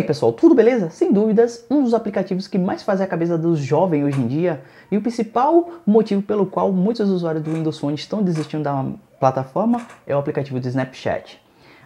aí pessoal, tudo beleza? Sem dúvidas, um dos aplicativos que mais faz a cabeça dos jovens hoje em dia e o principal motivo pelo qual muitos usuários do Windows Phone estão desistindo da plataforma é o aplicativo do Snapchat.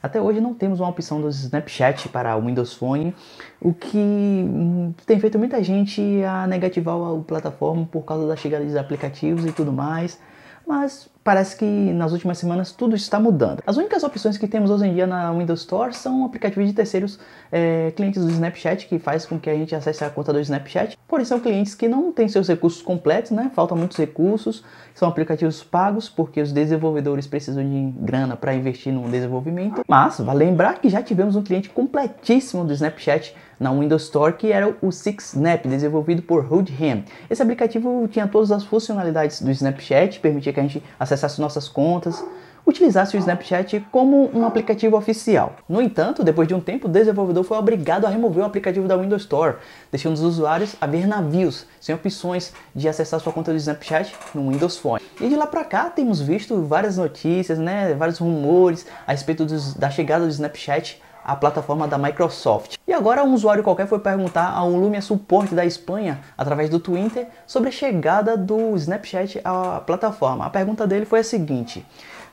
Até hoje não temos uma opção do Snapchat para o Windows Phone, o que hum, tem feito muita gente a negativar a plataforma por causa da chegada dos aplicativos e tudo mais. Mas parece que nas últimas semanas tudo está mudando. As únicas opções que temos hoje em dia na Windows Store são aplicativos de terceiros é, clientes do Snapchat, que faz com que a gente acesse a conta do Snapchat. Porém, são clientes que não têm seus recursos completos, né? Faltam muitos recursos, são aplicativos pagos, porque os desenvolvedores precisam de grana para investir no desenvolvimento. Mas, vale lembrar que já tivemos um cliente completíssimo do Snapchat na Windows Store, que era o Six Snap, desenvolvido por Holdham. Esse aplicativo tinha todas as funcionalidades do Snapchat, permitia que a gente acesse acessasse nossas contas, utilizasse o Snapchat como um aplicativo oficial. No entanto, depois de um tempo, o desenvolvedor foi obrigado a remover o aplicativo da Windows Store, deixando os usuários a ver navios sem opções de acessar sua conta do Snapchat no Windows Phone. E de lá para cá temos visto várias notícias, né, vários rumores a respeito dos, da chegada do Snapchat à plataforma da Microsoft agora um usuário qualquer foi perguntar ao Lumia Support da Espanha, através do Twitter, sobre a chegada do Snapchat à plataforma. A pergunta dele foi a seguinte,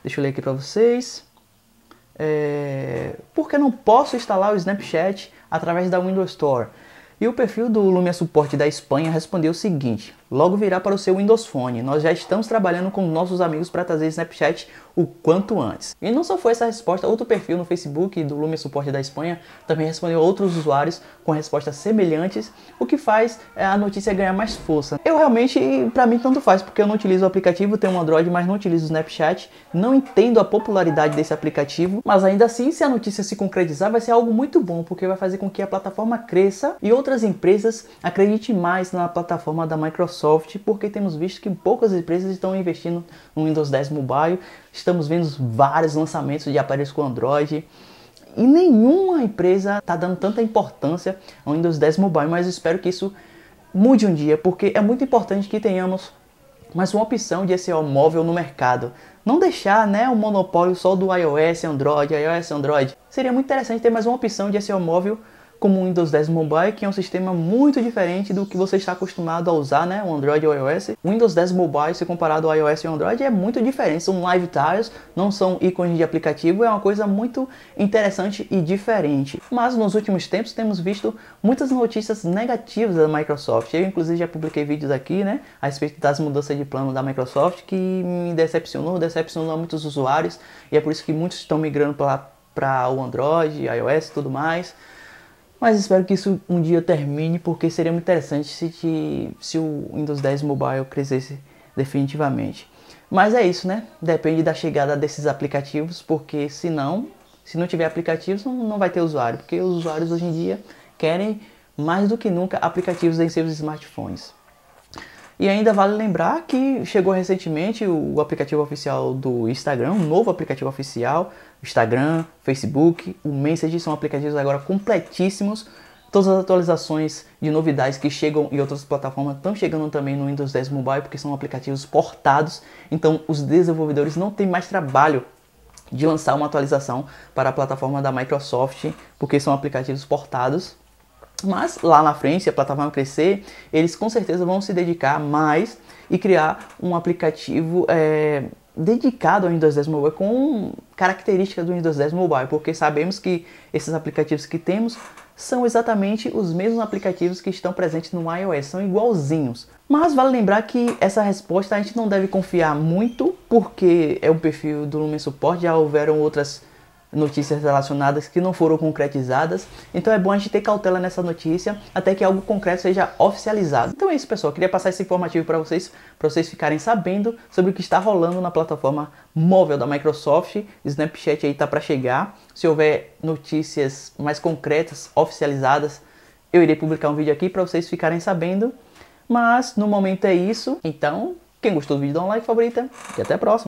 deixa eu ler aqui para vocês... É... Por que não posso instalar o Snapchat através da Windows Store? E o perfil do Lumia Support da Espanha respondeu o seguinte: logo virá para o seu Windows Phone. Nós já estamos trabalhando com nossos amigos para trazer Snapchat o quanto antes. E não só foi essa resposta, outro perfil no Facebook do Lumia Suporte da Espanha também respondeu outros usuários com respostas semelhantes, o que faz eh, a notícia ganhar mais força. Eu realmente, para mim, tanto faz, porque eu não utilizo o aplicativo, tenho um Android, mas não utilizo o Snapchat, não entendo a popularidade desse aplicativo, mas ainda assim, se a notícia se concretizar, vai ser algo muito bom, porque vai fazer com que a plataforma cresça e outras empresas acreditem mais na plataforma da Microsoft Microsoft, porque temos visto que poucas empresas estão investindo no Windows 10 Mobile. Estamos vendo vários lançamentos de aparelhos com Android. E nenhuma empresa está dando tanta importância ao Windows 10 Mobile, mas espero que isso mude um dia, porque é muito importante que tenhamos mais uma opção de SEO móvel no mercado. Não deixar né, o monopólio só do iOS, Android, iOS, Android. Seria muito interessante ter mais uma opção de SEO móvel como o Windows 10 Mobile, que é um sistema muito diferente do que você está acostumado a usar, né? O Android e o iOS. O Windows 10 Mobile, se comparado ao iOS e ao Android, é muito diferente. São live tiles, não são ícones de aplicativo, é uma coisa muito interessante e diferente. Mas nos últimos tempos temos visto muitas notícias negativas da Microsoft. Eu, inclusive, já publiquei vídeos aqui, né? A respeito das mudanças de plano da Microsoft, que me decepcionou, decepcionou muitos usuários, e é por isso que muitos estão migrando para o Android, iOS e tudo mais. Mas espero que isso um dia termine, porque seria muito interessante se, te, se o Windows 10 Mobile crescesse definitivamente. Mas é isso, né? Depende da chegada desses aplicativos, porque se não, se não tiver aplicativos, não, não vai ter usuário, porque os usuários hoje em dia querem mais do que nunca aplicativos em seus smartphones. E ainda vale lembrar que chegou recentemente o aplicativo oficial do Instagram, um novo aplicativo oficial. Instagram, Facebook, o Messenger são aplicativos agora completíssimos. Todas as atualizações de novidades que chegam em outras plataformas estão chegando também no Windows 10 Mobile, porque são aplicativos portados. Então, os desenvolvedores não têm mais trabalho de lançar uma atualização para a plataforma da Microsoft, porque são aplicativos portados mas lá na frente, se a plataforma crescer, eles com certeza vão se dedicar mais e criar um aplicativo é, dedicado ao Windows 10 Mobile com características do Windows 10 Mobile, porque sabemos que esses aplicativos que temos são exatamente os mesmos aplicativos que estão presentes no iOS, são igualzinhos. Mas vale lembrar que essa resposta a gente não deve confiar muito, porque é um perfil do Lumen Support, já houveram outras notícias relacionadas que não foram concretizadas. Então é bom a gente ter cautela nessa notícia até que algo concreto seja oficializado. Então é isso, pessoal. Eu queria passar esse informativo para vocês, para vocês ficarem sabendo sobre o que está rolando na plataforma móvel da Microsoft. Snapchat aí tá para chegar. Se houver notícias mais concretas, oficializadas, eu irei publicar um vídeo aqui para vocês ficarem sabendo. Mas no momento é isso. Então, quem gostou do vídeo, dá um like, favorita e até a próxima.